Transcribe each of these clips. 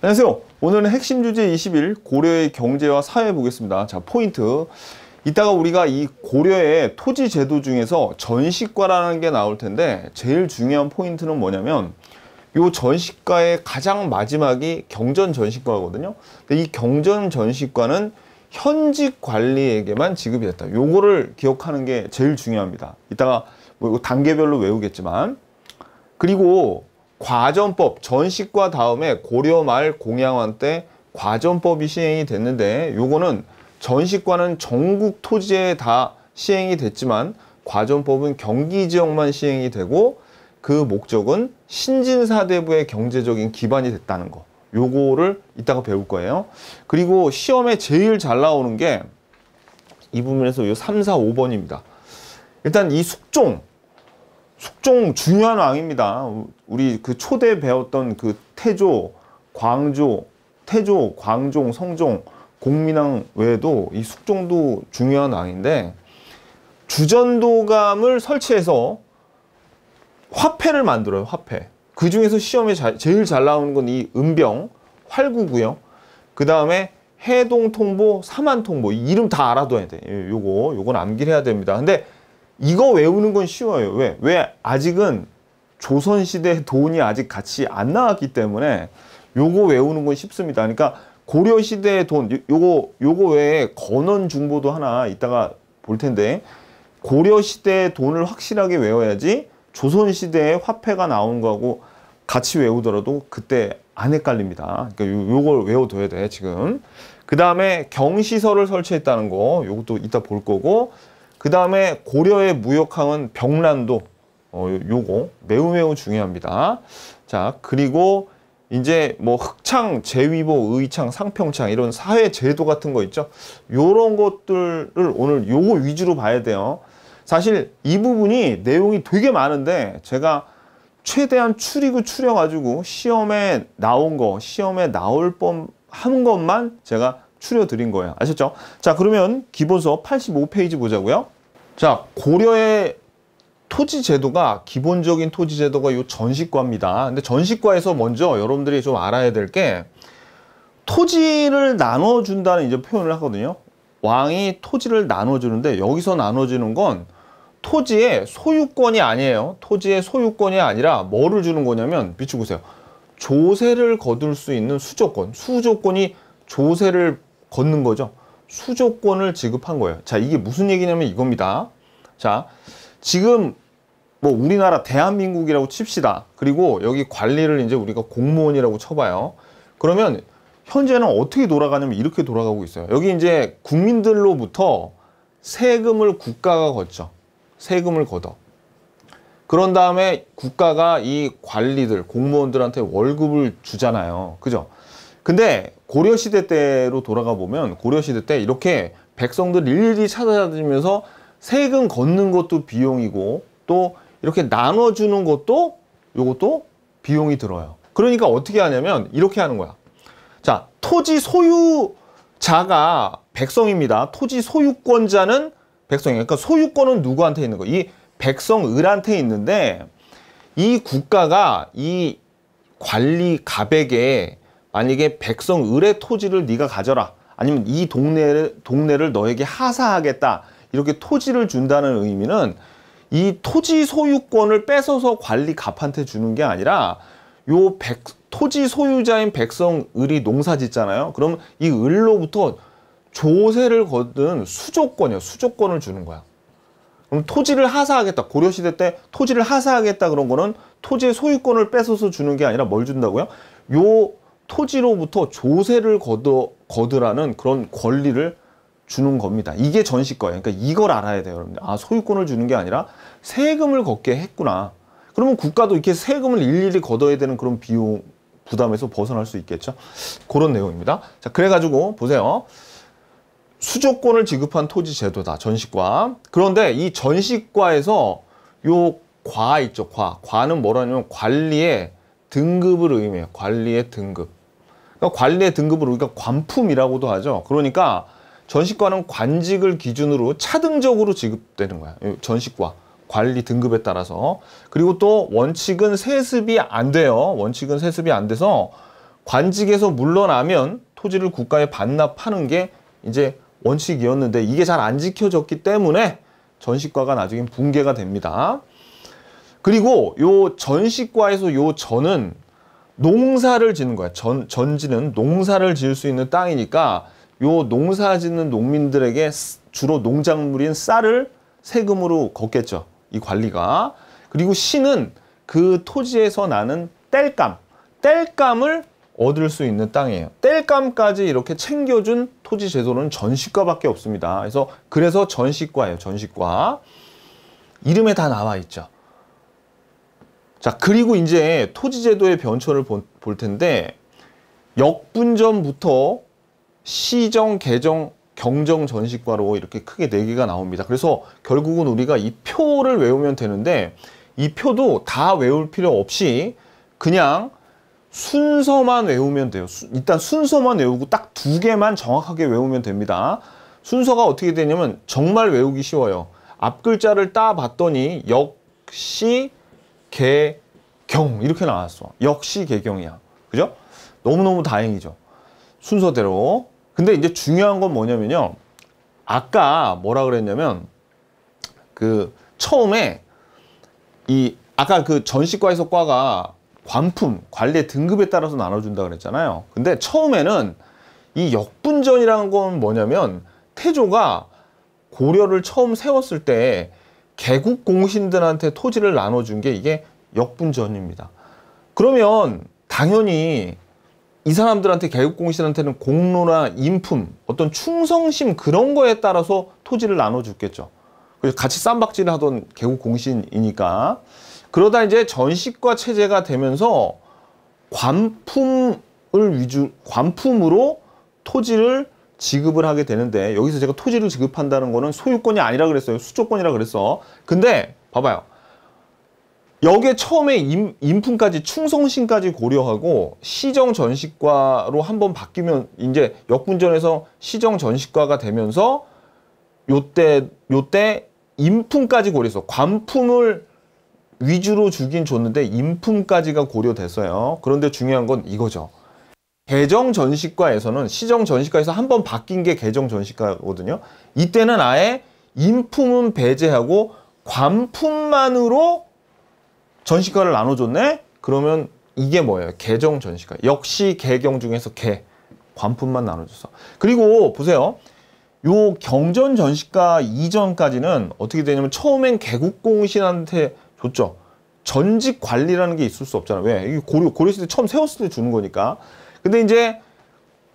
안녕하세요. 오늘은 핵심 주제 21 고려의 경제와 사회 보겠습니다. 자 포인트 이따가 우리가 이 고려의 토지 제도 중에서 전시과라는 게 나올 텐데 제일 중요한 포인트는 뭐냐면 요 전시과의 가장 마지막이 경전 전시과거든요. 근데 이 경전 전시과는 현직 관리에게만 지급이 됐다. 요거를 기억하는 게 제일 중요합니다. 이따가 뭐 단계별로 외우겠지만 그리고 과전법 전식과 다음에 고려말 공양원 때 과전법이 시행이 됐는데 요거는 전식과는 전국 토지에 다 시행이 됐지만 과전법은 경기 지역만 시행이 되고 그 목적은 신진사대부의 경제적인 기반이 됐다는 거 요거를 이따가 배울 거예요 그리고 시험에 제일 잘 나오는 게 이 부분에서 요 3, 4, 5번입니다 일단 이 숙종 숙종 중요한 왕입니다. 우리 그 초대 배웠던 그 태조, 광조, 태조, 광종, 성종, 공민왕 외에도 이 숙종도 중요한 왕인데 주전도감을 설치해서 화폐를 만들어요. 화폐. 그 중에서 시험에 자, 제일 잘 나오는 건 이 은병, 활구고요. 그 다음에 해동통보, 사만통보 이름 다 알아둬야 돼. 요거 요건 암기해야 됩니다. 근데 이거 외우는 건 쉬워요. 왜? 왜 아직은 조선시대 돈이 아직 같이 안 나왔기 때문에 요거 외우는 건 쉽습니다. 그러니까 고려시대의 돈, 요, 거 요거 외에 건원 중보도 하나 이따가 볼 텐데 고려시대의 돈을 확실하게 외워야지 조선시대의 화폐가 나온 거하고 같이 외우더라도 그때 안 헷갈립니다. 그러니까 요, 걸 외워둬야 돼, 지금. 그 다음에 경시설을 설치했다는 거, 요것도 이따 볼 거고 그 다음에 고려의 무역항은 병란도 어, 요거 매우 매우 중요합니다. 자 그리고 이제 뭐 흑창, 제위보, 의창, 상평창 이런 사회 제도 같은 거 있죠. 요런 것들을 오늘 요거 위주로 봐야 돼요. 사실 이 부분이 내용이 되게 많은데 제가 최대한 추리고 추려가지고 시험에 나온 거, 시험에 나올 뻔 한 것만 제가 추려드린 거예요. 아셨죠? 자, 그러면 기본 서업 85페이지 보자고요. 자, 고려의 토지 제도가 기본적인 토지 제도가 요 전시과입니다. 근데 전시과에서 먼저 여러분들이 좀 알아야 될 게 토지를 나눠준다는 이제 표현을 하거든요. 왕이 토지를 나눠주는데 여기서 나눠주는 건 토지의 소유권이 아니에요. 토지의 소유권이 아니라 뭐를 주는 거냐면 비추보세요 조세를 거둘 수 있는 수조권, 수조권이 조세를 걷는 거죠. 수조권을 지급한 거예요. 자, 이게 무슨 얘기냐면 이겁니다. 자, 지금 뭐 우리나라 대한민국이라고 칩시다. 그리고 여기 관리를 이제 우리가 공무원이라고 쳐봐요. 그러면 현재는 어떻게 돌아가냐면 이렇게 돌아가고 있어요. 여기 이제 국민들로부터 세금을 국가가 걷죠. 세금을 걷어. 그런 다음에 국가가 이 관리들, 공무원들한테 월급을 주잖아요. 그죠? 근데 고려시대 때로 돌아가 보면 고려시대 때 이렇게 백성들 일일이 찾아다니면서 세금 걷는 것도 비용이고 또 이렇게 나눠주는 것도 요것도 비용이 들어요. 그러니까 어떻게 하냐면 이렇게 하는 거야. 자, 토지 소유자가 백성입니다. 토지 소유권자는 백성이에요. 그러니까 소유권은 누구한테 있는 거야이 백성을한테 있는데 이 국가가 이 관리 가백에 만약에 백성 을의 토지를 네가 가져라 아니면 이 동네를, 동네를 너에게 하사하겠다 이렇게 토지를 준다는 의미는 이 토지 소유권을 뺏어서 관리 갑한테 주는 게 아니라 요 백, 토지 소유자인 백성 을이 농사 짓잖아요 그럼 이 을로부터 조세를 거둔 수조권이요 수조권을 주는 거야 그럼 토지를 하사하겠다 고려시대 때 토지를 하사하겠다 그런 거는 토지의 소유권을 뺏어서 주는 게 아니라 뭘 준다고요 요 토지로부터 조세를 거두, 거두라는 그런 권리를 주는 겁니다. 이게 전시 거예요. 그러니까 이걸 알아야 돼요, 여러분들. 아, 소유권을 주는 게 아니라 세금을 걷게 했구나. 그러면 국가도 이렇게 세금을 일일이 걷어야 되는 그런 비용 부담에서 벗어날 수 있겠죠. 그런 내용입니다. 자, 그래가지고 보세요. 수조권을 지급한 토지 제도다. 전시과. 그런데 이 전시과에서 요 과 있죠. 과. 과는 뭐라냐면 관리의 등급을 의미해요. 관리의 등급. 그러니까 관리의 등급을 우리가 관품이라고도 하죠. 그러니까 전시과는 관직을 기준으로 차등적으로 지급되는 거야. 전시과 관리 등급에 따라서. 그리고 또 원칙은 세습이 안 돼요. 원칙은 세습이 안 돼서 관직에서 물러나면 토지를 국가에 반납하는 게 이제 원칙이었는데 이게 잘 안 지켜졌기 때문에 전시과가 나중에 붕괴가 됩니다. 그리고 요 전시과에서 요 전은 농사를 짓는 거야. 전, 전지는 농사를 지을 수 있는 땅이니까 요 농사 짓는 농민들에게 주로 농작물인 쌀을 세금으로 걷겠죠. 이 관리가. 그리고 신은 그 토지에서 나는 땔감, 땔감을 얻을 수 있는 땅이에요. 땔감까지 이렇게 챙겨준 토지 제도는 전시과밖에 없습니다. 그래서 그래서 전시과예요. 전시과. 이름에 다 나와 있죠. 자 그리고 이제 토지제도의 변천을 볼 텐데 역분전부터 시정, 개정, 경정, 전시과로 이렇게 크게 네 개가 나옵니다. 그래서 결국은 우리가 이 표를 외우면 되는데 이 표도 다 외울 필요 없이 그냥 순서만 외우면 돼요. 수, 일단 순서만 외우고 딱 두 개만 정확하게 외우면 됩니다. 순서가 어떻게 되냐면 정말 외우기 쉬워요. 앞 글자를 따봤더니 역시 개경 이렇게 나왔어. 역시 개경이야. 그죠? 너무너무 다행이죠. 순서대로. 근데 이제 중요한 건 뭐냐면요. 아까 뭐라 그랬냐면 그 처음에 이 아까 그 전시과에서 과가 관품, 관리의 등급에 따라서 나눠준다 그랬잖아요. 근데 처음에는 이 역분전이라는 건 뭐냐면 태조가 고려를 처음 세웠을 때 개국 공신들한테 토지를 나눠준 게 이게 역분전입니다. 그러면 당연히 이 사람들한테 개국 공신한테는 공로나 인품, 어떤 충성심 그런 거에 따라서 토지를 나눠줬겠죠. 그래서 같이 쌈박질을 하던 개국 공신이니까. 그러다 이제 전식과 체제가 되면서 관품을 위주, 관품으로 토지를 지급을 하게 되는데 여기서 제가 토지를 지급한다는 거는 소유권이 아니라 그랬어요. 수조권이라 그랬어. 근데 봐봐요. 여기에 처음에 임, 인품까지 충성심까지 고려하고 시정 전시과로 한번 바뀌면 이제 역분전에서 시정 전시과가 되면서 요때 요때 인품까지 고려해서 관품을 위주로 주긴 줬는데 인품까지가 고려됐어요. 그런데 중요한 건 이거죠. 개정 전시과에서는 시정 전시과에서 한 번 바뀐 게 개정 전시과거든요. 이때는 아예 인품은 배제하고 관품만으로 전시과를 나눠줬네? 그러면 이게 뭐예요? 개정 전시과 역시 개경 중에서 개. 관품만 나눠줬어. 그리고 보세요. 요 경전 전시과 이전까지는 어떻게 되냐면 처음엔 개국공신한테 줬죠. 전직 관리라는 게 있을 수 없잖아. 왜? 고려, 고려시대 처음 세웠을 때 주는 거니까. 근데 이제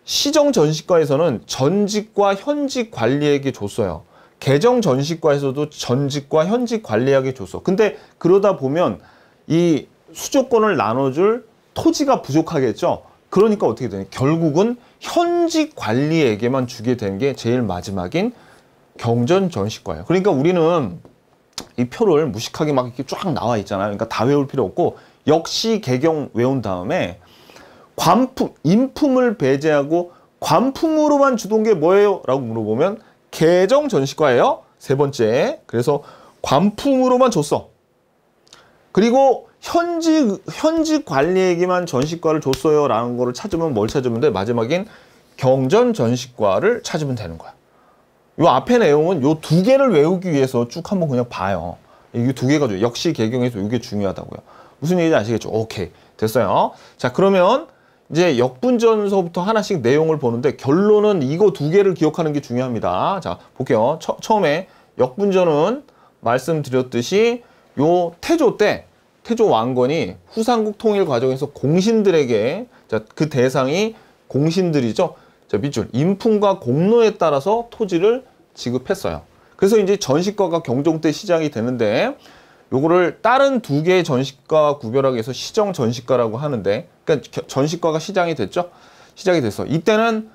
시정 전시과에서는 전직과 현직 관리에게 줬어요. 개정 전시과에서도 전직과 현직 관리에게 줬어. 근데 그러다 보면 이 수조권을 나눠줄 토지가 부족하겠죠. 그러니까 어떻게 되냐. 결국은 현직 관리에게만 주게 된 게 제일 마지막인 경전 전시과예요. 그러니까 우리는 이 표를 무식하게 막 이렇게 쫙 나와 있잖아요. 그러니까 다 외울 필요 없고 역시 개경 외운 다음에 관품, 인품을 배제하고 관품으로만 주던 게 뭐예요? 라고 물어보면 개정 전시과예요. 세 번째. 그래서 관품으로만 줬어. 그리고 현지 현지 관리에게만 전시과를 줬어요. 라는 거를 찾으면 뭘 찾으면 돼? 마지막엔 경전 전시과를 찾으면 되는 거야. 요 앞에 내용은 요 두 개를 외우기 위해서 쭉 한번 그냥 봐요. 이 두 개가 역시 개경에서 이게 중요하다고요. 무슨 얘기인지 아시겠죠? 오케이. 됐어요. 자, 그러면 이제 역분전서부터 하나씩 내용을 보는데 결론은 이거 두 개를 기억하는 게 중요합니다. 자, 볼게요. 처, 처음에 역분전은 말씀드렸듯이 요 태조 때 태조 왕건이 후삼국 통일 과정에서 공신들에게 자, 그 대상이 공신들이죠. 자, 밑줄 인품과 공로에 따라서 토지를 지급했어요. 그래서 이제 전시과가 경종 때 시작이 되는데 요거를 다른 두 개의 전시과 구별하기 위해서 시정 전시과라고 하는데 그러니까 전시과가 시장이 됐죠. 시작이 됐어. 이때는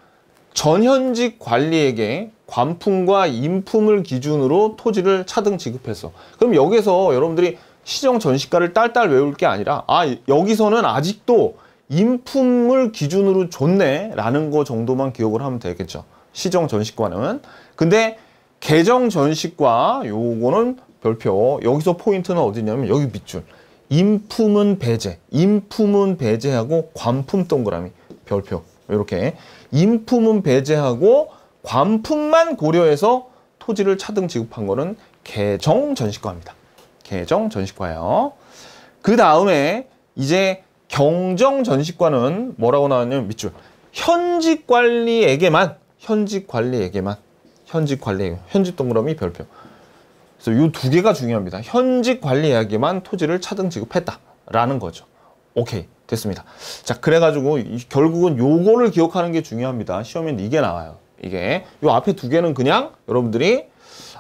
전현직 관리에게 관품과 인품을 기준으로 토지를 차등 지급했어. 그럼 여기서 여러분들이 시정 전시가를 딸딸 외울 게 아니라 아 여기서는 아직도 인품을 기준으로 줬네 라는 거 정도만 기억을 하면 되겠죠. 시정 전시과는. 근데 개정 전시과 요거는 별표 여기서 포인트는 어디냐면 여기 밑줄 인품은 배제 인품은 배제하고 관품 동그라미 별표 이렇게 인품은 배제하고 관품만 고려해서 토지를 차등 지급한 거는 개정 전시과입니다. 개정 전시과예요. 그 다음에 이제 경정 전시과는 뭐라고 나왔냐면 밑줄 현직 관리에게만 현직 관리에게만 현직 관리 현직 동그라미 별표 그래서 이두 개가 중요합니다. 현직 관리 이야기만 토지를 차등 지급했다라는 거죠. 오케이 됐습니다. 자 그래가지고 결국은 요거를 기억하는 게 중요합니다. 시험에 이게 나와요. 이게 요 앞에 두 개는 그냥 여러분들이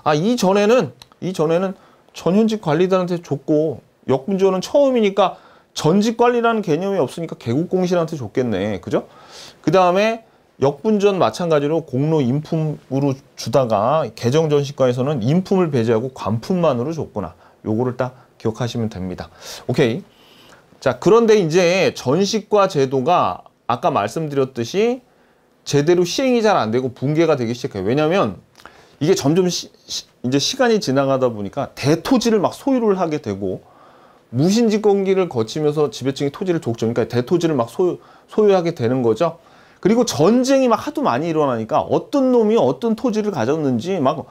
아 이전에는 이전에는 전현직 관리들한테 줬고 역분조는 처음이니까 전직 관리라는 개념이 없으니까 개국공신한테 줬겠네. 그죠? 그 다음에 역분전 마찬가지로 공로 인품으로 주다가 개정전시과에서는 인품을 배제하고 관품만으로 줬구나. 요거를 딱 기억하시면 됩니다. 오케이. 자, 그런데 이제 전시과 제도가 아까 말씀드렸듯이 제대로 시행이 잘 안 되고 붕괴가 되기 시작해요. 왜냐면 이게 점점 시, 시, 이제 시간이 지나가다 보니까 대토지를 막 소유를 하게 되고 무신지권기를 거치면서 지배층이 토지를 독점이니까 그러니까 대토지를 막 소유, 소유하게 되는 거죠. 그리고 전쟁이 막 하도 많이 일어나니까 어떤 놈이 어떤 토지를 가졌는지 막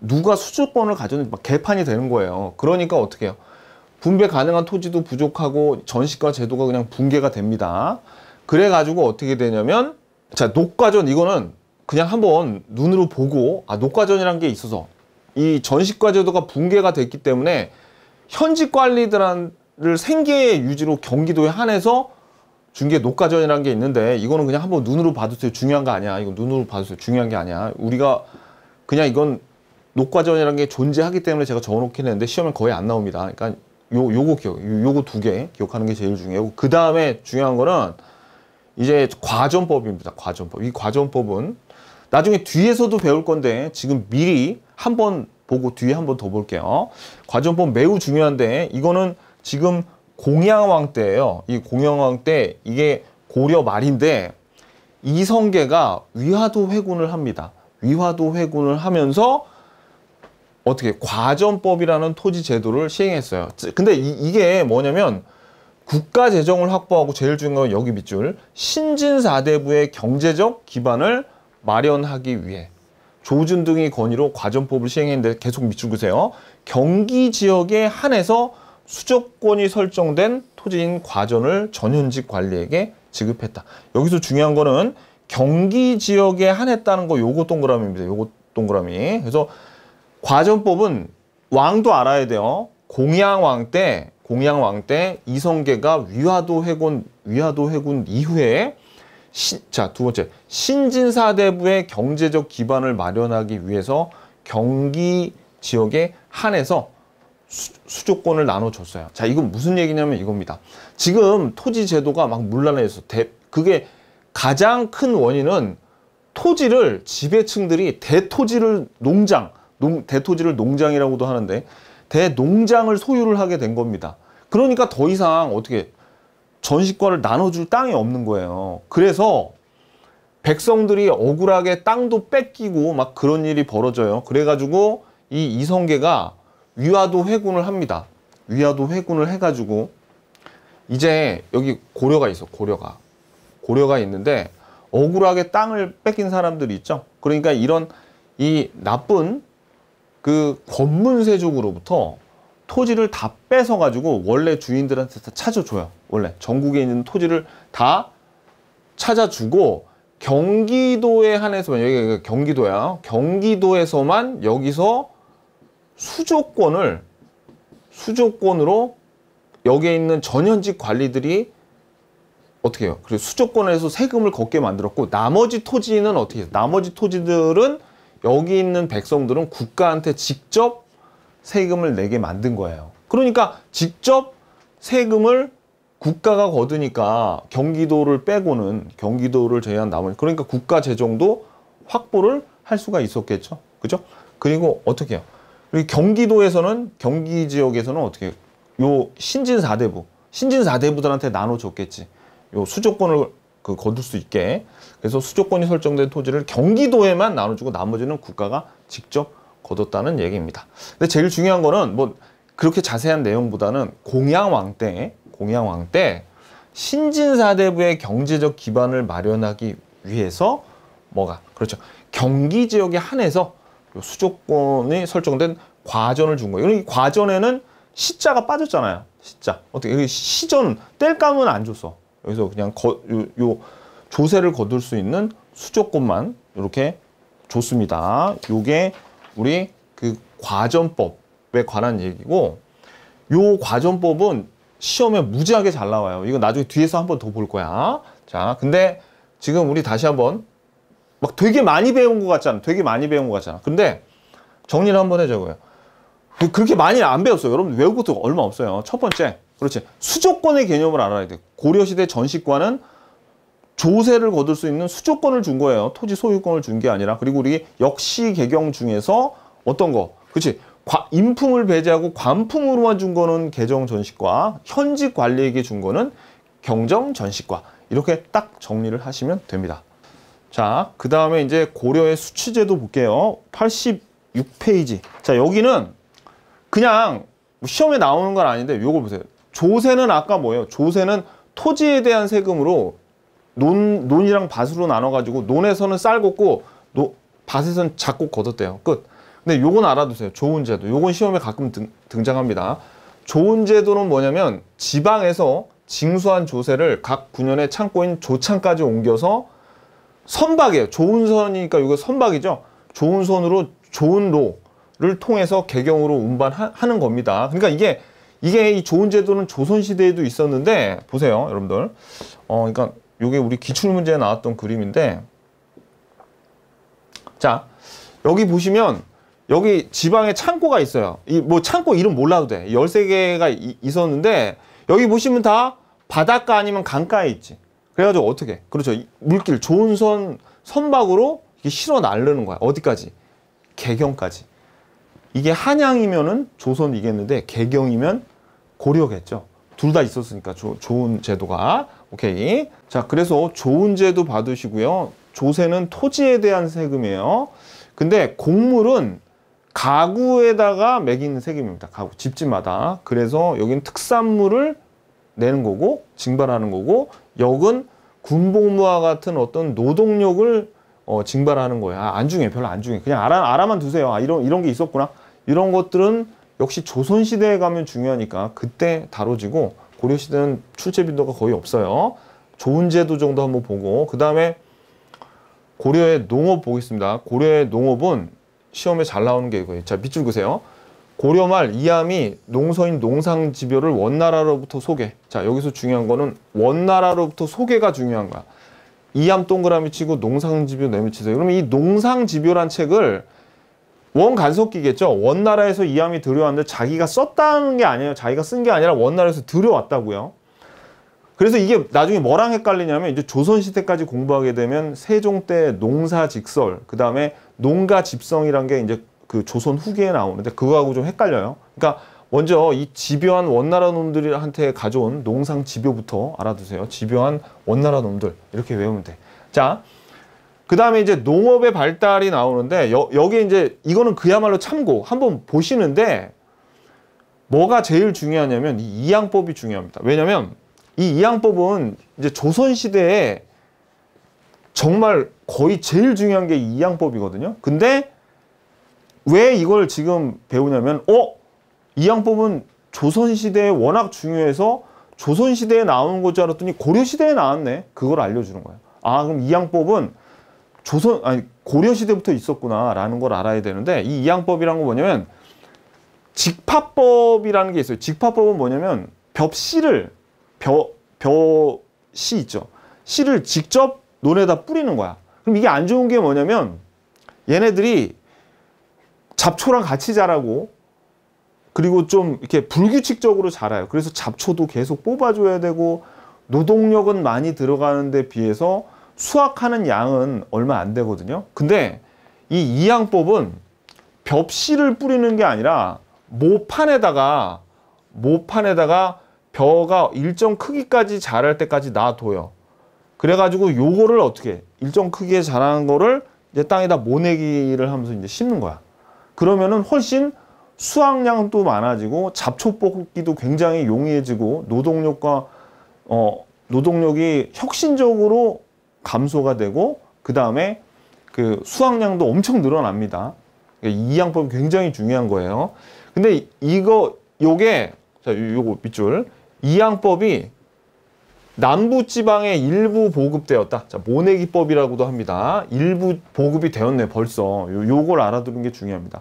누가 수주권을 가졌는지 막 개판이 되는 거예요. 그러니까 어떻게 해요? 분배 가능한 토지도 부족하고 전시과 제도가 그냥 붕괴가 됩니다. 그래가지고 어떻게 되냐면 자 녹과전 이거는 그냥 한번 눈으로 보고 아 녹과전이란 게 있어서 이 전시과 제도가 붕괴가 됐기 때문에 현지 관리들을 생계 유지로 경기도에 한해서 중계 녹화전이라는 게 있는데 이거는 그냥 한번 눈으로 봐주세요. 중요한 거 아니야. 이거 눈으로 봐주세요. 중요한 게 아니야. 우리가 그냥 이건 녹화전이라는 게 존재하기 때문에 제가 적어놓긴 했는데 시험에 거의 안 나옵니다. 그러니까 요, 요거 기억, 요, 요거 두 개 기억하는 게 제일 중요하고 그 다음에 중요한 거는 이제 과전법입니다. 과전법. 이 과전법은 나중에 뒤에서도 배울 건데 지금 미리 한번 보고 뒤에 한번더 볼게요. 과전법 매우 중요한데 이거는 지금 공양왕 때예요. 이 공양왕 때 이게 고려 말인데 이성계가 위화도 회군을 합니다. 위화도 회군을 하면서 어떻게 과전법이라는 토지 제도를 시행했어요. 근데 이, 게 뭐냐면 국가 재정을 확보하고 제일 중요한 건 여기 밑줄 신진사대부의 경제적 기반을 마련하기 위해 조준 등의 권위로 과전법을 시행했는데 계속 밑줄 그세요. 경기 지역에 한해서 수조권이 설정된 토지인 과전을 전현직 관리에게 지급했다. 여기서 중요한 거는 경기 지역에 한했다는 거 요거 동그라미입니다. 요거 동그라미. 그래서 과전법은 왕도 알아야 돼요. 공양왕 때 공양왕 때 이성계가 위화도 회군 위화도 회군 이후에 자두 번째 신진사대부의 경제적 기반을 마련하기 위해서 경기 지역에 한해서 수, 조권을 나눠줬어요 자 이건 무슨 얘기냐면 이겁니다 지금 토지 제도가 막 문란해서 대, 그게 가장 큰 원인은 토지를 지배층들이 대토지를 농장 농, 대토지를 농장이라고도 하는데 대농장을 소유를 하게 된 겁니다 그러니까 더 이상 어떻게 전시권을 나눠줄 땅이 없는 거예요 그래서 백성들이 억울하게 땅도 뺏기고 막 그런 일이 벌어져요 그래가지고 이 이성계가 위화도 회군을 합니다. 위화도 회군을 해가지고 이제 여기 고려가 있어 고려가 고려가 있는데 억울하게 땅을 뺏긴 사람들이 있죠. 그러니까 이런 이 나쁜 그 권문세족으로부터 토지를 다 뺏어가지고 원래 주인들한테 다 찾아줘요. 원래 전국에 있는 토지를 다 찾아주고 경기도에 한해서만 여기가 경기도야. 경기도에서만 여기서 수조권을 수조권으로 여기에 있는 전현직 관리들이 어떻게 해요? 그리고 수조권에서 세금을 걷게 만들었고 나머지 토지는 어떻게 해요? 나머지 토지들은 여기 있는 백성들은 국가한테 직접 세금을 내게 만든 거예요. 그러니까 직접 세금을 국가가 거두니까 경기도를 빼고는 경기도를 제외한 나머지 그러니까 국가 재정도 확보를 할 수가 있었겠죠. 그죠? 그리고 어떻게 해요? 그리고 경기도에서는 경기 지역에서는 어떻게 요 신진 사대부 신진 사대부들한테 나눠줬겠지. 요 수조권을 그 거둘 수 있게 그래서 수조권이 설정된 토지를 경기도에만 나눠주고 나머지는 국가가 직접 거뒀다는 얘기입니다. 근데 제일 중요한 거는 뭐 그렇게 자세한 내용보다는 공양왕 때 공양왕 때 신진사대부의 경제적 기반을 마련하기 위해서 뭐가 그렇죠 경기 지역에 한해서 수조권이 설정된 과전을 준 거예요. 그러니까 이 과전에는 시자가 빠졌잖아요. 시자. 어떻게 여기 시전 뗄감은 안 줬어. 여기서 그냥 거, 요, 요 조세를 거둘 수 있는 수조권만 이렇게 줬습니다. 요게 우리 그 과전법에 관한 얘기고 요 과전법은 시험에 무지하게 잘 나와요. 이거 나중에 뒤에서 한 번 더 볼 거야. 자, 근데 지금 우리 다시 한번 막 되게 많이 배운 것 같잖아. 되게 많이 배운 것 같잖아. 근데 정리를 한 번 해줘요. 그, 그렇게 많이 안 배웠어요. 여러분 외울 것도 얼마 없어요. 첫 번째, 그렇지. 수조권의 개념을 알아야 돼. 고려시대 전시관은 조세를 거둘 수 있는 수조권을 준 거예요. 토지 소유권을 준 게 아니라. 그리고 우리 역시 개경 중에서 어떤 거, 그렇지. 인품을 배제하고 관품으로만 준 거는 개정 전시과, 현지 관리에게 준 거는 경정 전시과. 이렇게 딱 정리를 하시면 됩니다. 자, 그 다음에 이제 고려의 수치제도 볼게요. 86페이지. 자, 여기는 그냥 뭐 시험에 나오는 건 아닌데 요거 보세요. 조세는 아까 뭐예요? 조세는 토지에 대한 세금으로 논, 논이랑 밭으로 나눠가지고 논에서는 쌀 걷고 노, 밭에서는 작곡 걷었대요. 끝. 근데 요건 알아두세요. 좋은 제도. 요건 시험에 가끔 등, 등장합니다. 좋은 제도는 뭐냐면 지방에서 징수한 조세를 각9년의 창고인 조창까지 옮겨서 선박이에요. 좋은 선이니까 이거 선박이죠. 좋은 선으로 좋은 로를 통해서 개경으로 운반하는 겁니다. 그러니까 이게 이게 이 좋은 제도는 조선 시대에도 있었는데 보세요, 여러분들. 어, 그러니까 요게 우리 기출 문제에 나왔던 그림인데 자 여기 보시면 여기 지방에 창고가 있어요. 이 뭐 창고 이름 몰라도 돼. 열세 개가 있었는데 여기 보시면 다 바닷가 아니면 강가에 있지. 그래가지고 어떻게? 그렇죠. 물길 좋은 선 선박으로 이게 실어 날르는 거야. 어디까지? 개경까지. 이게 한양이면은 조선이겠는데 개경이면 고려겠죠. 둘 다 있었으니까 조, 좋은 제도가 오케이. 자 그래서 좋은 제도 받으시고요. 조세는 토지에 대한 세금이에요. 근데 곡물은 가구에다가 매기는 세금입니다. 가구 집집마다. 그래서 여기는 특산물을 내는 거고 징발하는 거고 역은 군복무와 같은 어떤 노동력을 어, 징발하는 거야 아, 안중에 별로 안중에 그냥 알아, 알아만 두세요. 아, 이런, 이런 게 있었구나. 이런 것들은 역시 조선시대에 가면 중요하니까 그때 다뤄지고 고려시대는 출제 빈도가 거의 없어요. 좋은 제도 정도 한번 보고 그 다음에 고려의 농업 보겠습니다. 고려의 농업은 시험에 잘 나오는 게 이거예요. 자 밑줄 그세요. 고려 말 이함이 농서인 농상지묘를 원나라로부터 소개. 자 여기서 중요한 거는 원나라로부터 소개가 중요한 거야. 이함 동그라미 치고 농상지묘 내미치세요. 그러면 이 농상지묘란 책을 원간섭기겠죠 원나라에서 이함이 들여왔는데 자기가 썼다는 게 아니에요. 자기가 쓴 게 아니라 원나라에서 들여왔다고요. 그래서 이게 나중에 뭐랑 헷갈리냐면 이제 조선시대까지 공부하게 되면 세종 때 농사직설, 그 다음에 농가집성이란 게 이제 그 조선 후기에 나오는데 그거하고 좀 헷갈려요. 그러니까 먼저 이 집요한 원나라 놈들한테 가져온 농상 집요부터 알아두세요. 집요한 원나라 놈들 이렇게 외우면 돼. 자, 그 다음에 이제 농업의 발달이 나오는데 여, 여기 이제 이거는 그야말로 참고 한번 보시는데 뭐가 제일 중요하냐면 이 이양법이 중요합니다. 왜냐면 이 이양법은 이제 조선시대에 정말 거의 제일 중요한 게 이양법이거든요. 근데 왜 이걸 지금 배우냐면 어? 이양법은 조선시대에 워낙 중요해서 조선시대에 나오는 거줄 알았더니 고려시대에 나왔네. 그걸 알려주는 거예요. 아 그럼 이양법은 조선 아니 고려시대부터 있었구나라는 걸 알아야 되는데 이 이양법이란 건 뭐냐면 직파법이라는 게 있어요. 직파법은 뭐냐면 벽씨를 벽 벼씨 있죠. 씨를 직접 논에다 뿌리는 거야. 그럼 이게 안 좋은 게 뭐냐면 얘네들이 잡초랑 같이 자라고 그리고 좀 이렇게 불규칙적으로 자라요. 그래서 잡초도 계속 뽑아줘야 되고 노동력은 많이 들어가는데 비해서 수확하는 양은 얼마 안 되거든요. 근데 이 이양법은 벽실을 뿌리는 게 아니라 모판에다가 모판에다가 벼가 일정 크기까지 자랄 때까지 놔둬요. 그래가지고 요거를 어떻게 일정 크기에 자라는 거를 이제 땅에다 모내기를 하면서 이제 심는 거야. 그러면은 훨씬 수확량도 많아지고 잡초 뽑기도 굉장히 용이해지고 노동력과 어 노동력이 혁신적으로 감소가 되고 그 다음에 그 수확량도 엄청 늘어납니다. 그러니까 이 양법이 굉장히 중요한 거예요. 근데 이거 요게 자 요거 밑줄 이 양법이 남부지방에 일부 보급되었다. 자, 모내기법이라고도 합니다. 일부 보급이 되었네, 벌써. 요, 요걸 알아두는 게 중요합니다.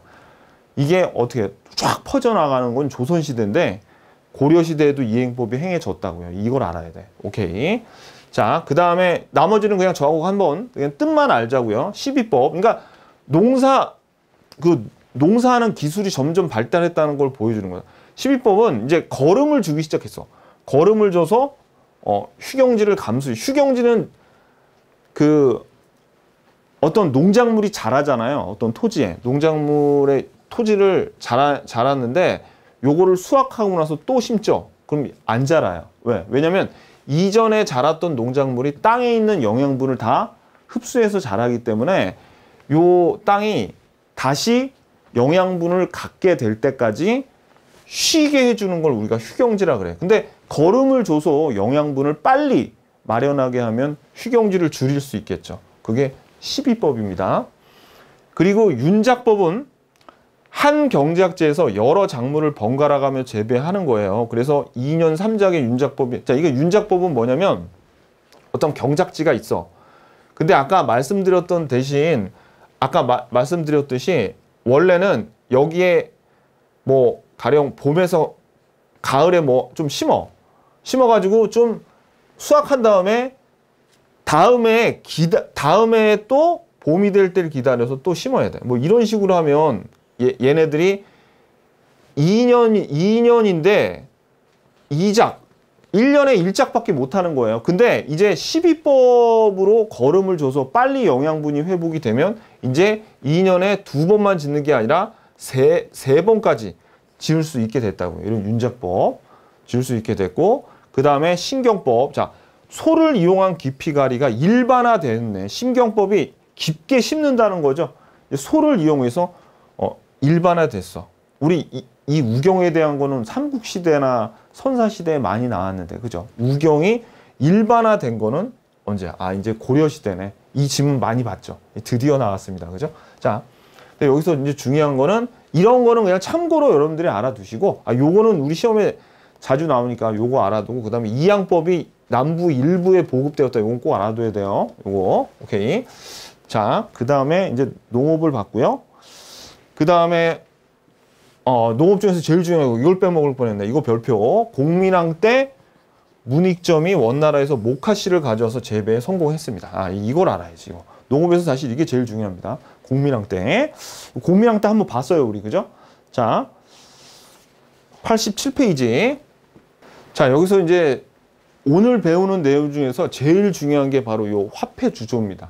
이게 어떻게 쫙 퍼져나가는 건 조선시대인데 고려시대에도 이행법이 행해졌다고요. 이걸 알아야 돼. 오케이. 자, 그 다음에 나머지는 그냥 저하고 한번 그냥 뜻만 알자고요. 12법. 그러니까 농사, 그 농사하는 기술이 점점 발달했다는 걸 보여주는 거야. 12법은 이제 걸음을 주기 시작했어. 걸음을 줘서 어, 휴경지를 감수. 휴경지는 그 어떤 농작물이 자라잖아요. 어떤 토지에 농작물의 토지를 자라, 자랐는데 요거를 수확하고 나서 또 심죠. 그럼 안 자라요. 왜? 왜냐면 이전에 자랐던 농작물이 땅에 있는 영양분을 다 흡수해서 자라기 때문에 요 땅이 다시 영양분을 갖게 될 때까지 쉬게 해주는 걸 우리가 휴경지라 그래. 근데 걸음을 줘서 영양분을 빨리 마련하게 하면 휴경지를 줄일 수 있겠죠. 그게 12법입니다. 그리고 윤작법은 한 경작지에서 여러 작물을 번갈아가며 재배하는 거예요. 그래서 2년 3작의 윤작법이 자 이게 윤작법은 뭐냐면 어떤 경작지가 있어. 근데 아까 말씀드렸던 대신 아까 마, 말씀드렸듯이 원래는 여기에 뭐 가령 봄에서 가을에 뭐 좀 심어. 심어가지고 좀 수확한 다음에 다음에 기다 다음에 또 봄이 될 때를 기다려서 또 심어야 돼. 뭐 이런 식으로 하면 얘, 얘네들이 2년 2년인데 2작 1년에 1작밖에 못 하는 거예요. 근데 이제 12법으로 걸음을 줘서 빨리 영양분이 회복이 되면 이제 2년에 두 번만 짓는 게 아니라 세, 세 번까지 지을 수 있게 됐다고요. 이런 윤작법. 지울수 있게 됐고 그 다음에 신경법 자 소를 이용한 깊이가리가 일반화됐네 신경법이 깊게 심는다는 거죠 소를 이용해서 어, 일반화됐어 우리 이, 이 우경에 대한 거는 삼국시대나 선사시대에 많이 나왔는데 그죠 우경이 일반화된 거는 언제 아 이제 고려시대네 이질문 많이 봤죠 드디어 나왔습니다 그죠 자 근데 여기서 이제 중요한 거는 이런 거는 그냥 참고로 여러분들이 알아두시고 아 요거는 우리 시험에 자주 나오니까 요거 알아두고 그 다음에 이양법이 남부 일부에 보급되었다. 요건 꼭 알아둬야 돼요. 요거 오케이. 자, 그 다음에 이제 농업을 봤고요. 그 다음에 어, 농업 중에서 제일 중요한 거 이걸 빼먹을 뻔했네. 이거 별표. 공민왕 때 문익점이 원나라에서 모카씨를 가져와서 재배에 성공했습니다. 아, 이걸 알아야지. 이거. 농업에서 사실 이게 제일 중요합니다. 공민왕 때. 공민왕 때 한번 봤어요, 우리. 그죠? 자, 87페이지. 자, 여기서 이제 오늘 배우는 내용 중에서 제일 중요한 게 바로 이 화폐 주조입니다.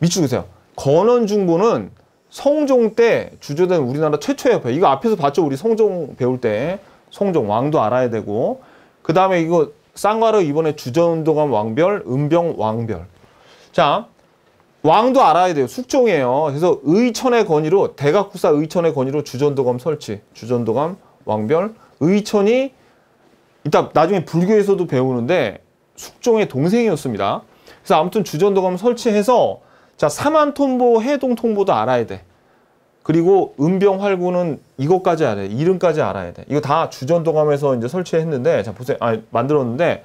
미치세요. 건원중보는 성종 때 주조된 우리나라 최초의 화폐. 이거 앞에서 봤죠? 우리 성종 배울 때. 성종 왕도 알아야 되고. 그 다음에 이거 쌍가루 이번에 주전도감 왕별, 은병 왕별. 자, 왕도 알아야 돼요. 숙종이에요. 그래서 의천의 권위로 대각국사 의천의 권위로 주전도감 설치, 주전도감 왕별, 의천이 이따 나중에 불교에서도 배우는데 숙종의 동생이었습니다. 그래서 아무튼 주전도감 설치해서 자 사만톤보 해동통보도 알아야 돼. 그리고 은병활구는 이것까지 알아야 돼. 이름까지 알아야 돼. 이거 다 주전도감에서 이제 설치했는데 자 보세요. 아 만들었는데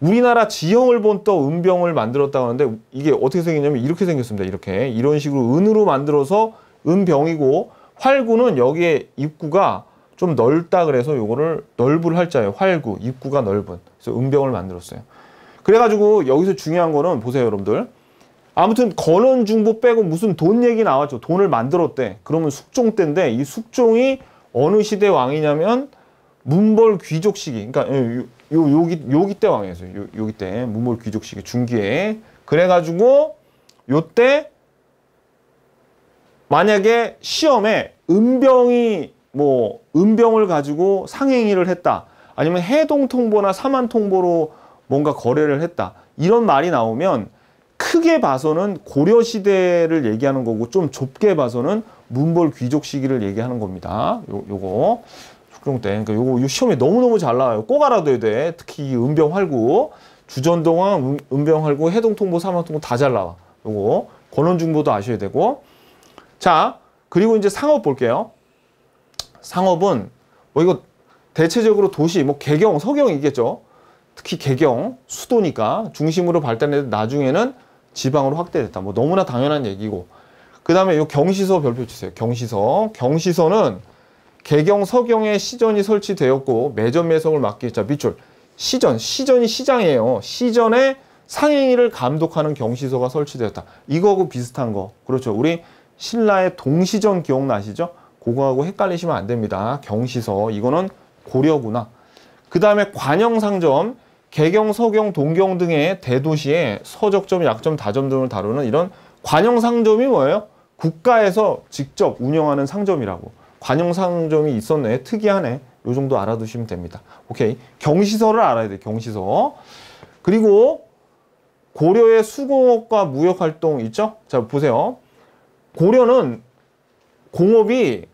우리나라 지형을 본또 은병을 만들었다고 하는데 이게 어떻게 생겼냐면 이렇게 생겼습니다. 이렇게 이런 식으로 은으로 만들어서 은병이고 활구는 여기에 입구가 좀 넓다 그래서 요거를 넓을 할자예요. 활구, 입구가 넓은. 그래서 음병을 만들었어요. 그래가지고 여기서 중요한 거는 보세요, 여러분들. 아무튼 건원 중보 빼고 무슨 돈 얘기 나왔죠. 돈을 만들었대. 그러면 숙종 때인데 이 숙종이 어느 시대 왕이냐면 문벌 귀족 시기. 그러니까 요, 요 요기 요기 때 왕이었어요. 요, 요기 때 문벌 귀족 시기 중기에. 그래가지고 요때 만약에 시험에 음병이 뭐 은병을 가지고 상행위를 했다. 아니면 해동 통보나 사만 통보로 뭔가 거래를 했다. 이런 말이 나오면 크게 봐서는 고려 시대를 얘기하는 거고 좀 좁게 봐서는 문벌 귀족 시기를 얘기하는 겁니다. 요, 요거 숙종 때 그러니까 요거 요 시험에 너무너무 잘 나와요. 꼭 알아둬야 돼. 특히 은병 활구 주전동왕 은병 활구 해동 통보 사만 통보 다 잘 나와. 요거 권원 중보도 아셔야 되고 자 그리고 이제 상업 볼게요. 상업은 뭐 이거 대체적으로 도시, 뭐 개경, 서경이겠죠. 특히 개경, 수도니까 중심으로 발달해서 나중에는 지방으로 확대됐다. 뭐 너무나 당연한 얘기고. 그 다음에 요 경시서 별표 주세요. 경시서. 경시서는 개경, 서경에 시전이 설치되었고 매점 매성을 맡기 자 밑줄. 시전, 시전이 시장이에요. 시전에 상행위를 감독하는 경시서가 설치되었다. 이거하고 비슷한 거. 그렇죠. 우리 신라의 동시전 기억나시죠? 그거하고 헷갈리시면 안 됩니다. 경시서 이거는 고려구나. 그 다음에 관영상점, 개경, 서경, 동경 등의 대도시의 서적점, 약점, 다점 등을 다루는 이런 관영상점이 뭐예요? 국가에서 직접 운영하는 상점이라고. 관영상점이 있었네. 특이하네. 요 정도 알아두시면 됩니다. 오케이. 경시서를 알아야 돼. 경시서. 그리고 고려의 수공업과 무역활동 있죠? 자, 보세요. 고려는 공업이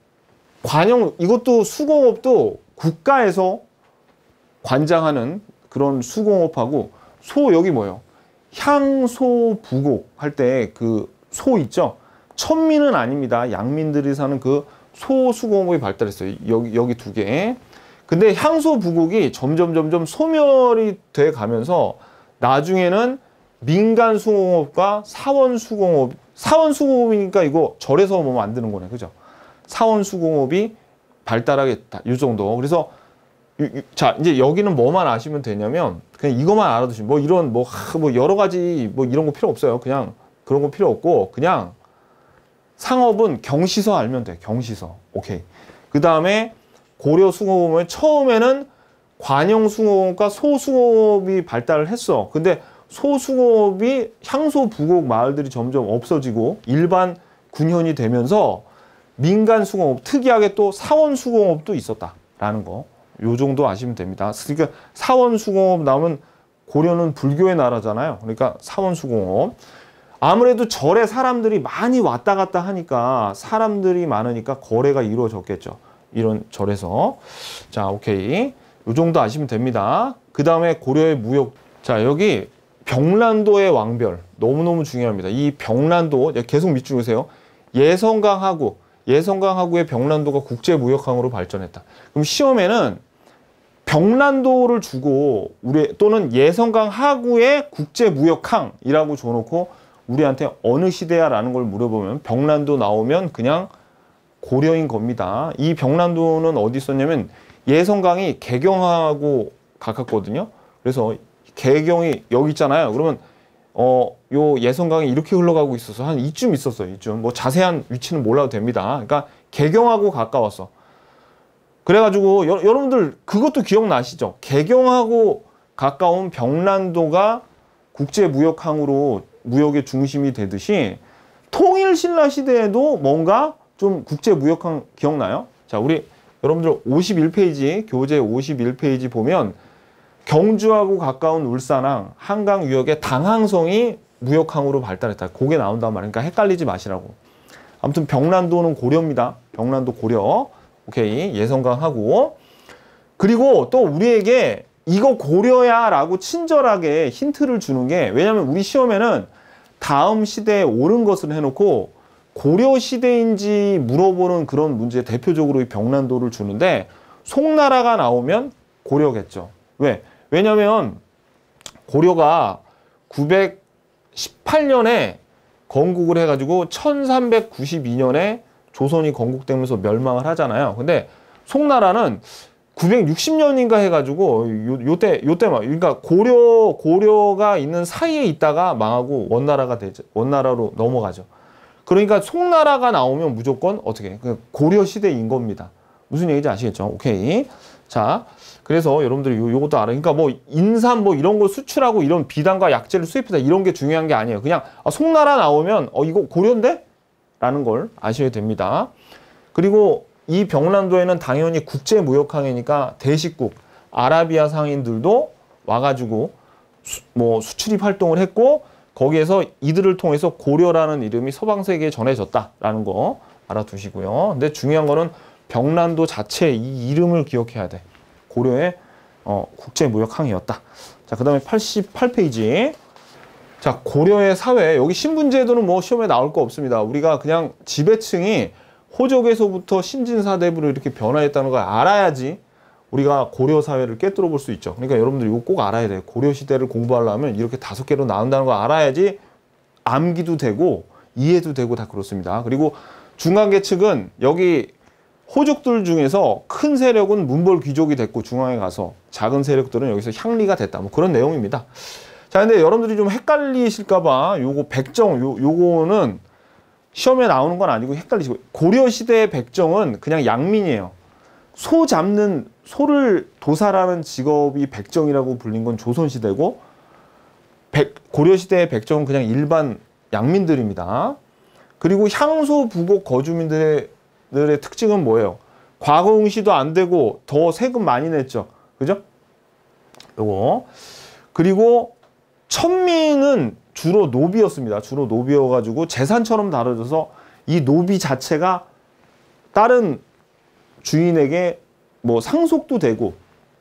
관용 이것도 수공업도 국가에서 관장하는 그런 수공업하고 소 여기 뭐예요? 향소부곡 할 때 그 소 있죠? 천민은 아닙니다. 양민들이 사는 그 소수공업이 발달했어요. 여기 여기 두 개. 근데 향소부곡이 점점 점점 소멸이 돼 가면서 나중에는 민간 수공업과 사원 수공업 사원 수공업이니까 이거 절에서 뭐 만드는 거네. 그죠? 사원 수공업이 발달하겠다. 이 정도. 그래서 자 이제 여기는 뭐만 아시면 되냐면 그냥 이것만 알아두시면 뭐 이런 뭐, 뭐 여러 가지 뭐 이런 거 필요 없어요. 그냥 그런 거 필요 없고 그냥 상업은 경시서 알면 돼. 경시서. 오케이. 그 다음에 고려 수공업은 처음에는 관영 수공업과소수공업이 발달을 했어. 근데 소수공업이 향소 부곡 마을들이 점점 없어지고 일반 군현이 되면서 민간 수공업, 특이하게 또 사원 수공업도 있었다라는 거. 요 정도 아시면 됩니다. 그러니까 사원 수공업 나오면 고려는 불교의 나라잖아요. 그러니까 사원 수공업. 아무래도 절에 사람들이 많이 왔다 갔다 하니까 사람들이 많으니까 거래가 이루어졌겠죠. 이런 절에서. 자, 오케이. 요 정도 아시면 됩니다. 그 다음에 고려의 무역. 자, 여기 병란도의 왕별. 너무너무 중요합니다. 이 병란도, 계속 밑줄 으세요. 예성강하고 예성강하구의 병란도가 국제무역항으로 발전했다. 그럼 시험에는 병란도를 주고 우리 또는 예성강 하구의 국제무역항이라고 줘놓고 우리한테 어느 시대야라는 걸 물어보면 병란도 나오면 그냥 고려인 겁니다. 이 병란도는 어디 있었냐면 예성강이 개경하고 가깝거든요. 그래서 개경이 여기 있잖아요. 그러면 어, 요 예선강이 이렇게 흘러가고 있어서 한 이쯤 있었어요. 이쯤. 뭐 자세한 위치는 몰라도 됩니다. 그러니까 개경하고 가까웠어. 그래가지고 여, 여 러분들 그것도 기억나시죠? 개경하고 가까운 병란도가 국제무역항으로 무역의 중심이 되듯이 통일신라 시대에도 뭔가 좀 국제무역항 기억나요? 자, 우리 여러분들 51페이지, 교재 51페이지 보면 경주하고 가까운 울산항, 한강 유역의 당항성이 무역항으로 발달했다. 그게 나온단 말이니까 그러니까 헷갈리지 마시라고. 아무튼 병란도는 고려입니다. 병란도 고려. 오케이. 예성강하고. 그리고 또 우리에게 이거 고려야 라고 친절하게 힌트를 주는 게 왜냐면 우리 시험에는 다음 시대에 옳은 것을 해놓고 고려 시대인지 물어보는 그런 문제 대표적으로 이 병란도를 주는데 송나라가 나오면 고려겠죠. 왜? 왜냐면 고려가 918년에 건국을 해가지고 1392년에 조선이 건국되면서 멸망을 하잖아요. 근데 송나라는 960년인가 해가지고 요, 요때 요때 막 그러니까 고려 고려가 있는 사이에 있다가 망하고 원나라가 되죠 원나라로 넘어가죠. 그러니까 송나라가 나오면 무조건 어떻게 그 고려 시대인 겁니다. 무슨 얘기인지 아시겠죠? 오케이. 자, 그래서 여러분들이 요, 것도 알아. 그러니까 뭐 인삼 뭐 이런 거 수출하고 이런 비단과 약재를 수입했다 이런 게 중요한 게 아니에요. 그냥 아, 송나라 나오면 어 이거 고려인데? 라는 걸 아셔야 됩니다. 그리고 이 병란도에는 당연히 국제무역항이니까 대식국, 아라비아 상인들도 와가지고 수, 뭐 수출입 활동을 했고 거기에서 이들을 통해서 고려라는 이름이 서방 세계에 전해졌다라는 거 알아두시고요. 근데 중요한 거는 경란도 자체의 이 이름을 기억해야 돼. 고려의 어, 국제무역항이었다. 자, 그 다음에 88페이지. 자, 고려의 사회. 여기 신분제도는 뭐 시험에 나올 거 없습니다. 우리가 그냥 지배층이 호적에서부터 신진사대부로 이렇게 변화했다는 걸 알아야지 우리가 고려 사회를 깨뜨려 볼 수 있죠. 그러니까 여러분들 이거 꼭 알아야 돼요. 고려 시대를 공부하려면 이렇게 다섯 개로 나온다는걸 알아야지 암기도 되고 이해도 되고 다 그렇습니다. 그리고 중간계층은 여기 호족들 중에서 큰 세력은 문벌 귀족이 됐고 중앙에 가서 작은 세력들은 여기서 향리가 됐다. 뭐 그런 내용입니다. 자, 근데 여러분들이 좀 헷갈리실까봐 요거 백정, 요, 요거는 시험에 나오는 건 아니고 헷갈리시고 고려시대의 백정은 그냥 양민이에요. 소 잡는 소를 도살하는 직업이 백정이라고 불린 건 조선시대고 백, 고려시대의 백정은 그냥 일반 양민들입니다. 그리고 향소 부곡 거주민들의 기업들의 특징은 뭐예요? 과거 응시도 안 되고 더 세금 많이 냈죠. 그죠? 요거. 그리고 천민은 주로 노비였습니다. 주로 노비여가지고 재산처럼 다뤄져서 이 노비 자체가 다른 주인에게 뭐 상속도 되고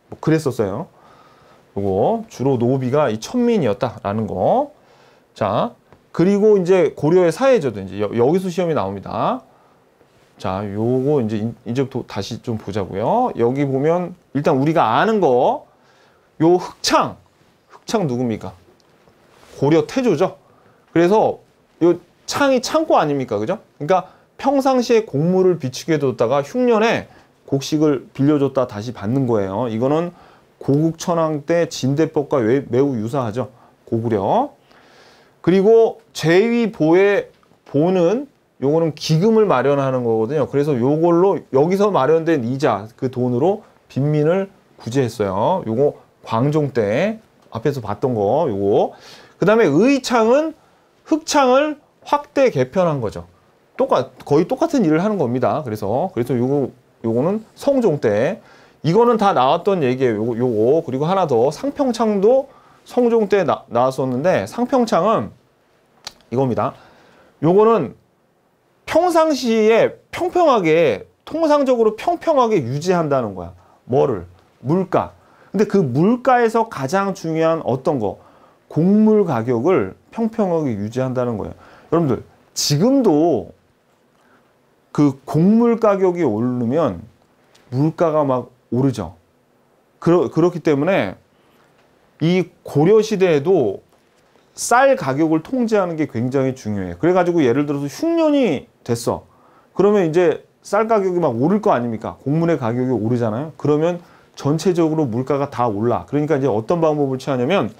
뭐 그랬었어요. 요거 주로 노비가 이 천민이었다라는 거. 자, 그리고 이제 고려의 사회제도 이제 여, 여기서 시험이 나옵니다. 자, 요거 이제 인제부터 다시 좀 보자고요. 여기 보면 일단 우리가 아는 거 요 흑창, 흑창 누굽니까? 고려 태조죠. 그래서 요 창이 창고 아닙니까? 그죠? 그러니까 평상시에 곡물을 비축해 뒀다가 흉년에 곡식을 빌려줬다 다시 받는 거예요. 이거는 고국천황 때 진대법과 매우 유사하죠. 고구려. 그리고 제위보의 보는 요거는 기금을 마련하는 거거든요. 그래서 요걸로 여기서 마련된 이자 그 돈으로 빈민을 구제했어요. 요거 광종 때 앞에서 봤던 거 요거. 그다음에 의창은 흑창을 확대 개편한 거죠. 똑같 거의 똑같은 일을 하는 겁니다. 그래서 그래서 요거 요거는 성종 때 이거는 다 나왔던 얘기예요. 요거, 요거. 그리고 하나 더 상평창도 성종 때 나, 나왔었는데 상평창은 이겁니다. 요거는 평상시에 평평하게 통상적으로 평평하게 유지한다는 거야. 뭐를? 물가. 근데 그 물가에서 가장 중요한 어떤 거? 곡물 가격을 평평하게 유지한다는 거예요. 여러분들 지금도 그 곡물 가격이 오르면 물가가 막 오르죠. 그러, 그렇기 때문에 이 고려시대에도 쌀 가격을 통제하는 게 굉장히 중요해. 그래가지고 예를 들어서 흉년이 됐어. 그러면 이제 쌀 가격이 막 오를 거 아닙니까? 곡물의 가격이 오르잖아요. 그러면 전체적으로 물가가 다 올라. 그러니까 이제 어떤 방법을 취하냐면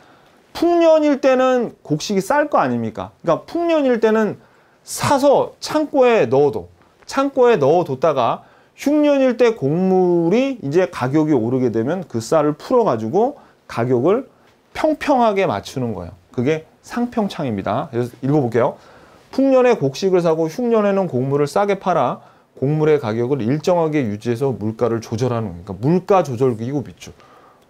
풍년일 때는 곡식이 쌀 거 아닙니까? 그러니까 풍년일 때는 사서 창고에 넣어둬. 창고에 넣어뒀다가 흉년일 때 곡물이 이제 가격이 오르게 되면 그 쌀을 풀어가지고 가격을 평평하게 맞추는 거예요. 그게 상평창입니다. 읽어볼게요. 풍년에 곡식을 사고 흉년에는 곡물을 싸게 팔아 곡물의 가격을 일정하게 유지해서 물가를 조절하는 그러니까 물가 조절 기구 비축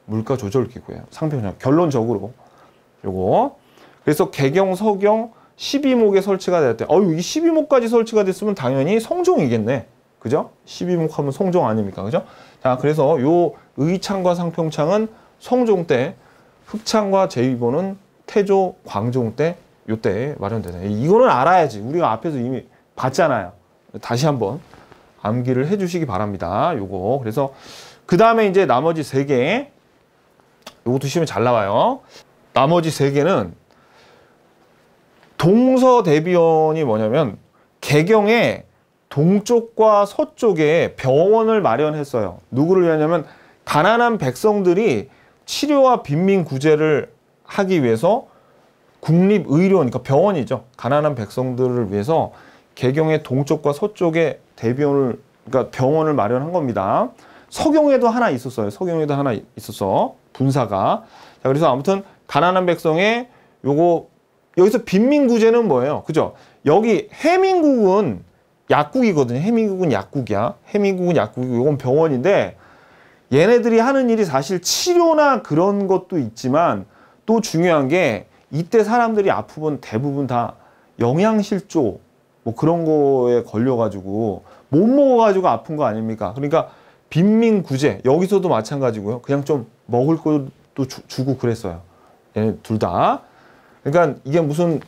물가 조절 기구예요. 상평창 결론적으로 요거 그래서 개경 서경 12목에 설치가 되었대. 어유 이 12목까지 설치가 됐으면 당연히 성종이겠네. 그죠? 12목 하면 성종 아닙니까? 그죠? 자, 그래서 요 의창과 상평창은 성종 때 흑창과 제2번은 태조, 광종 때 요 때 마련되네. 이거는 알아야지. 우리가 앞에서 이미 봤잖아요. 다시 한번 암기를 해주시기 바랍니다. 요거. 그래서 그 다음에 이제 나머지 세 개. 요거 드시면 잘 나와요. 나머지 세 개는 동서 대비원이 뭐냐면 개경에 동쪽과 서쪽에 병원을 마련했어요. 누구를 위하냐면 가난한 백성들이 치료와 빈민 구제를 하기 위해서 국립의료원, 그러니까 병원이죠. 가난한 백성들을 위해서 개경의 동쪽과 서쪽에 대변을, 그러니까 병원을 마련한 겁니다. 석경에도 하나 있었어요. 석경에도 하나 있었어. 분사가. 자, 그래서 아무튼 가난한 백성의 요거, 여기서 빈민구제는 뭐예요? 그죠? 여기 해민국은 약국이거든요. 해민국은 약국이야. 해민국은 약국이고, 요건 병원인데, 얘네들이 하는 일이 사실 치료나 그런 것도 있지만, 또 중요한 게 이때 사람들이 아프면 대부분 다 영양실조 뭐 그런 거에 걸려가지고 못 먹어가지고 아픈 거 아닙니까? 그러니까 빈민구제 여기서도 마찬가지고요. 그냥 좀 먹을 것도 주, 주고 그랬어요. 얘둘 예, 다. 그러니까 이게 무슨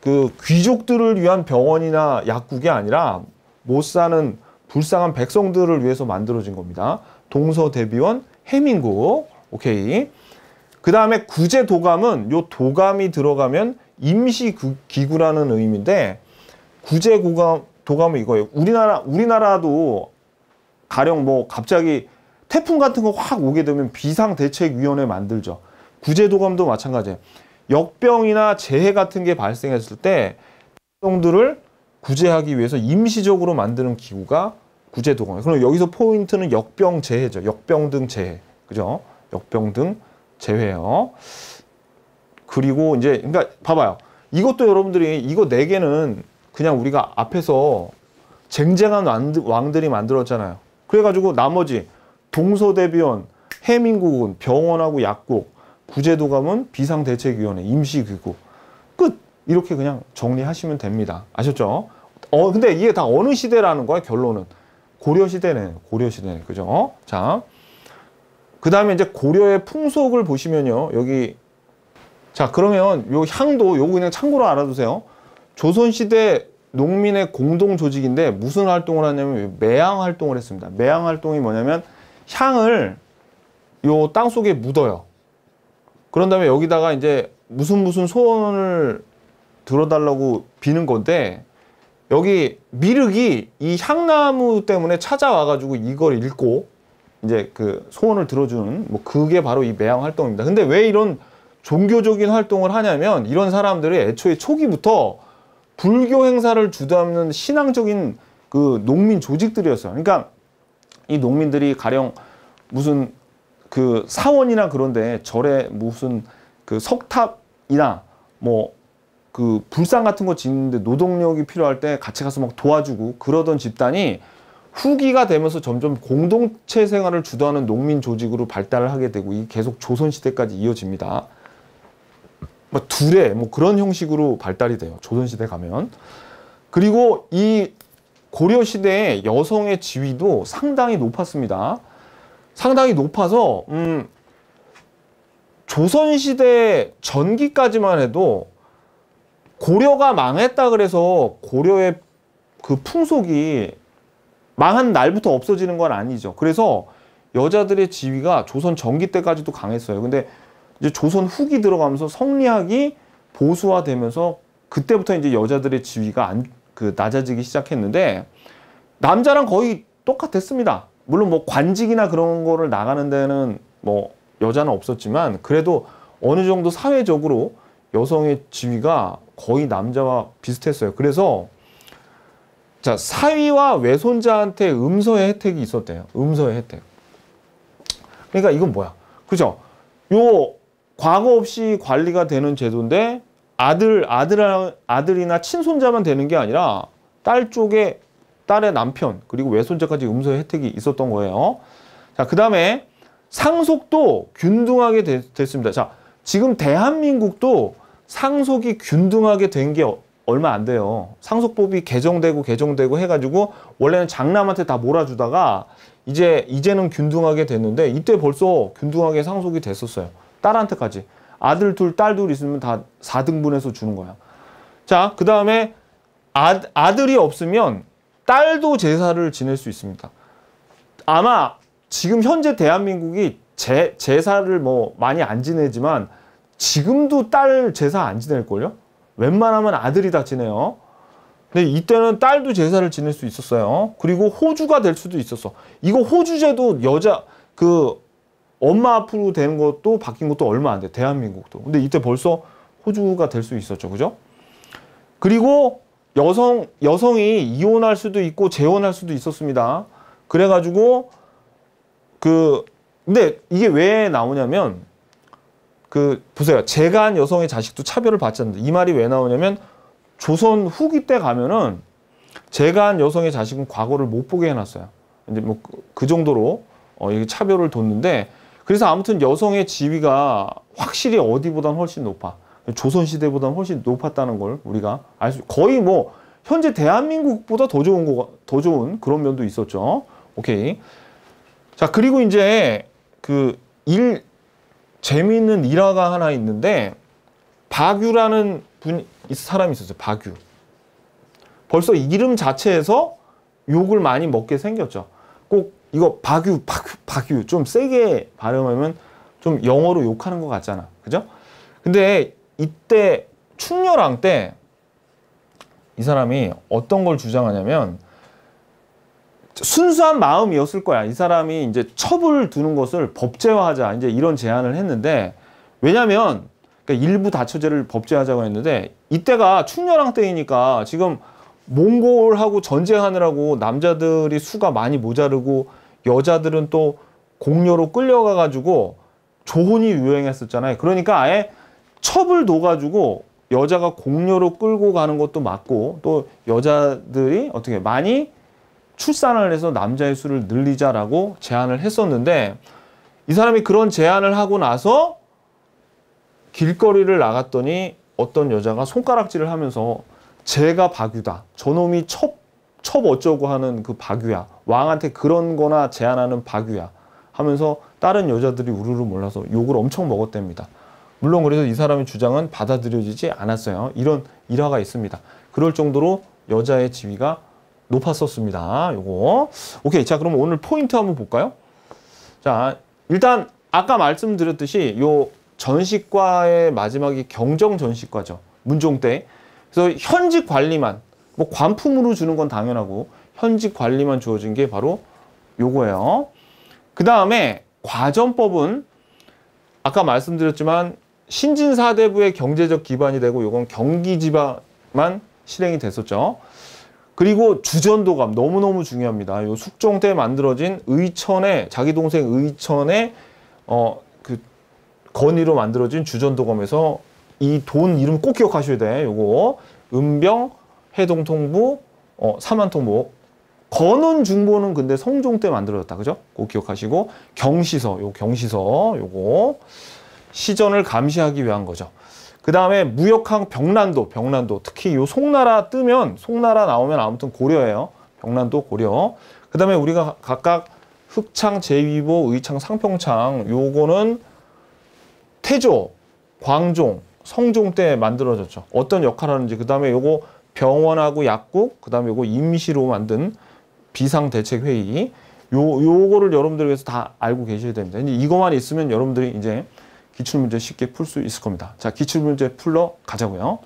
그 귀족들을 위한 병원이나 약국이 아니라 못 사는 불쌍한 백성들을 위해서 만들어진 겁니다. 동서대비원 해민국 오케이. 그 다음에 구제 도감은 요 도감이 들어가면 임시 기구라는 의미인데 구제 고감 도감은 이거예요. 우리나라 우리나라도 가령 뭐 갑자기 태풍 같은 거 확 오게 되면 비상대책위원회 만들죠. 구제도감도 마찬가지예요. 역병이나 재해 같은 게 발생했을 때정들을 구제하기 위해서 임시적으로 만드는 기구가 구제도감. 이에요 그럼 여기서 포인트는 역병 재해죠. 역병 등 재해. 그죠? 역병 등 제외요. 그리고 이제 그러니까 봐봐요. 이것도 여러분들이 이거 네 개는 그냥 우리가 앞에서 쟁쟁한 왕들이 만들었잖아요. 그래가지고 나머지 동서대비 해민국은 병원하고 약국, 구제도감은 비상대책위원회, 임시규고 끝! 이렇게 그냥 정리하시면 됩니다. 아셨죠? 어, 근데 이게 다 어느 시대라는 거야, 결론은. 고려시대네, 고려시대네, 그죠? 자. 그 다음에 이제 고려의 풍속을 보시면요. 여기 자 그러면 요 향도 요거 그냥 참고로 알아두세요. 조선시대 농민의 공동 조직인데 무슨 활동을 하냐면 매양 활동을 했습니다. 매양 활동이 뭐냐면 향을 요 땅 속에 묻어요. 그런 다음에 여기다가 이제 무슨 무슨 소원을 들어달라고 비는 건데 여기 미륵이 이 향나무 때문에 찾아와가지고 이걸 읽고 이제 그 소원을 들어주는 뭐 그게 바로 이 매양 활동입니다. 근데 왜 이런 종교적인 활동을 하냐면 이런 사람들이 애초에 초기부터 불교 행사를 주도하는 신앙적인 그 농민 조직들이었어요. 그러니까 이 농민들이 가령 무슨 그 사원이나 그런데 절에 무슨 그 석탑이나 뭐 그 불상 같은 거 짓는데 노동력이 필요할 때 같이 가서 막 도와주고 그러던 집단이 후기가 되면서 점점 공동체 생활을 주도하는 농민 조직으로 발달을 하게 되고 이 계속 조선 시대까지 이어집니다. 뭐 둘에 뭐 그런 형식으로 발달이 돼요. 조선 시대 가면 그리고 이 고려 시대의 여성의 지위도 상당히 높았습니다. 상당히 높아서 음 조선 시대 전기까지만 해도 고려가 망했다 그래서 고려의 그 풍속이 망한 날부터 없어지는 건 아니죠. 그래서 여자들의 지위가 조선 전기 때까지도 강했어요. 근데 이제 조선 후기 들어가면서 성리학이 보수화되면서 그때부터 이제 여자들의 지위가 안, 그 낮아지기 시작했는데 남자랑 거의 똑같았습니다. 물론 뭐 관직이나 그런 거를 나가는 데는 뭐 여자는 없었지만 그래도 어느 정도 사회적으로 여성의 지위가 거의 남자와 비슷했어요. 그래서 자, 사위와 외손자한테 음서의 혜택이 있었대요. 음서의 혜택. 그러니까 이건 뭐야? 그죠? 요 과거 없이 관리가 되는 제도인데 아들, 아들, 아들이나 친손자만 되는 게 아니라 딸 쪽에 딸의 남편 그리고 외손자까지 음서의 혜택이 있었던 거예요. 자, 그 다음에 상속도 균등하게 되, 됐습니다. 자, 지금 대한민국도 상속이 균등하게 된게 얼마 안 돼요. 상속법이 개정되고 개정되고 해가지고 원래는 장남한테 다 몰아주다가 이제 이제는 균등하게 됐는데 이때 벌써 균등하게 상속이 됐었어요. 딸한테까지 아들 둘, 딸 둘 있으면 다 4등분해서 주는 거야. 자, 그 다음에 아, 아들이 없으면 딸도 제사를 지낼 수 있습니다. 아마 지금 현재 대한민국이 제, 제사를 뭐 많이 안 지내지만 지금도 딸 제사 안 지낼걸요? 웬만하면 아들이 다지네요. 근데 이때는 딸도 제사를 지낼 수 있었어요. 그리고 호주가 될 수도 있었어. 이거 호주제도 여자 그 엄마 앞으로 되는 것도 바뀐 것도 얼마 안 돼. 대한민국도. 근데 이때 벌써 호주가 될 수 있었죠. 그죠? 그리고 여성 여성이 이혼할 수도 있고 재혼할 수도 있었습니다. 그래 가지고 그 근데 이게 왜 나오냐면 그 보세요. 제가 여성의 자식도 차별을 받지 않는다. 이 말이 왜 나오냐면 조선 후기 때 가면은 제가 여성의 자식은 과거를 못 보게 해놨어요. 이제 뭐그 그 정도로 어, 차별을 뒀는데 그래서 아무튼 여성의 지위가 확실히 어디보단 훨씬 높아. 조선시대보다 훨씬 높았다는 걸 우리가 알 수, 거의 뭐, 현재 대한민국보다 더 좋은 거, 더 좋은 그런 면도 있었죠. 오케이. 자, 그리고 이제 그 일, 재미있는 일화가 하나 있는데 박유라는 분 사람이 있었어요. 박유. 벌써 이름 자체에서 욕을 많이 먹게 생겼죠. 꼭 이거 박유, 박유, 박유 좀 세게 발음하면 좀 영어로 욕하는 것 같잖아. 그죠? 근데 이때 충렬왕 때 이 사람이 어떤 걸 주장하냐면 순수한 마음이었을 거야. 이 사람이 이제 첩을 두는 것을 법제화하자. 이제 이런 제안을 했는데 왜냐면 그러니까 일부 다처제를 법제화하자고 했는데 이때가 충렬왕 때이니까 지금 몽골하고 전쟁하느라고 남자들이 수가 많이 모자르고 여자들은 또 공녀로 끌려가 가지고 조혼이 유행했었잖아요. 그러니까 아예 첩을 둬가지고 여자가 공녀로 끌고 가는 것도 맞고 또 여자들이 어떻게 많이 출산을 해서 남자의 수를 늘리자라고 제안을 했었는데 이 사람이 그런 제안을 하고 나서 길거리를 나갔더니 어떤 여자가 손가락질을 하면서 제가 박유다. 저놈이 첩, 첩 어쩌고 하는 그 박유야. 왕한테 그런 거나 제안하는 박유야. 하면서 다른 여자들이 우르르 몰라서 욕을 엄청 먹었답니다. 물론 그래서 이 사람의 주장은 받아들여지지 않았어요. 이런 일화가 있습니다. 그럴 정도로 여자의 지위가 높았었습니다. 요거. 오케이. 자, 그럼 오늘 포인트 한번 볼까요? 자, 일단 아까 말씀드렸듯이 요 전시과의 마지막이 경정 전시과죠. 문종 때. 그래서 현직 관리만 뭐 관품으로 주는 건 당연하고 현직 관리만 주어진 게 바로 요거예요. 그 다음에 과전법은 아까 말씀드렸지만 신진사대부의 경제적 기반이 되고 요건 경기지방만 실행이 됐었죠. 그리고 주전도감 너무너무 중요합니다. 요 숙종 때 만들어진 의천의 자기 동생 의천의 어그 건의로 만들어진 주전도감에서 이 돈 이름 꼭 기억하셔야 돼. 요거 은병 해동통부 어 사만통부 건은 중보는 근데 성종 때 만들어졌다. 그죠? 꼭 기억하시고 경시서 요 경시서 요거 시전을 감시하기 위한 거죠. 그 다음에 무역항 병란도, 병란도. 특히 요 송나라 뜨면, 송나라 나오면 아무튼 고려예요. 병란도, 고려. 그 다음에 우리가 각각 흑창, 제위보, 의창, 상평창 요거는 태조, 광종, 성종 때 만들어졌죠. 어떤 역할을 하는지. 그 다음에 요거 병원하고 약국, 그 다음에 요거 임시로 만든 비상대책회의. 요, 요거를 여러분들 위해서 다 알고 계셔야 됩니다. 이제 이거만 있으면 여러분들이 이제 기출문제 쉽게 풀 수 있을 겁니다. 자, 기출문제 풀러 가자고요.